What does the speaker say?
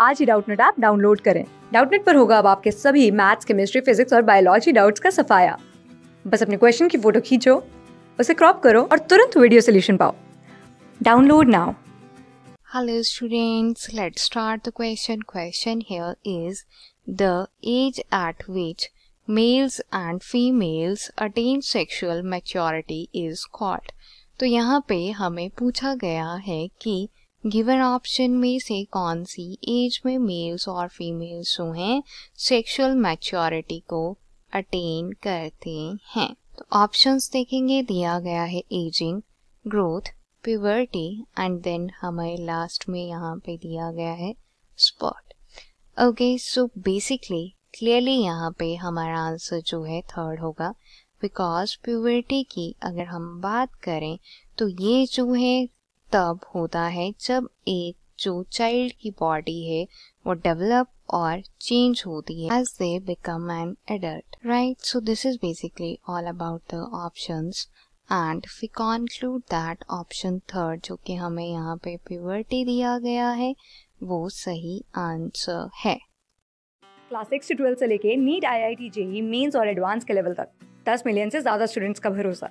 आज ही Doubtnut app download करें डाउटनेट पर होगा अब आपके सभी मैथ्स केमिस्ट्री फिजिक्स और बायोलॉजी डाउट्स का सफाया बस अपने क्वेश्चन की फोटो खींचो उसे क्रॉप करो और तुरंत वीडियो सोल्यूशन पाओ download now hello students let start the question question here is the age at which males and females attain sexual maturity is called. तो यहाँ पे हमें पूछा गया है कि गिवन ऑप्शन में से कौन सी एज में मेल्स और फीमेल्स जो हैं सेक्सुअल मैच्योरिटी को अटेन करते हैं तो ऑप्शंस देखेंगे दिया गया है ageing growth puberty and then हमारे लास्ट में यहाँ पे दिया गया है spot okay so basically clearly यहाँ पे हमारा आंसर जो है थर्ड होगा बिकॉज प्यवर्टी की अगर हम बात करें तो ये जो है तब होता है जब एक जो चाइल्ड की बॉडी है वो डेवलप और चेंज होती है as they become an adult right so this is basically all about the options and we conclude that option third जो कि हमें यहाँ पे प्योरिटी दिया गया है वो सही आंसर है क्लास सिक्स से ट्वेल्थ से लेके NEET I I T JEE Mains और एडवांस के लेवल तक दस मिलियन से ज्यादा स्टूडेंट्स का भरोसा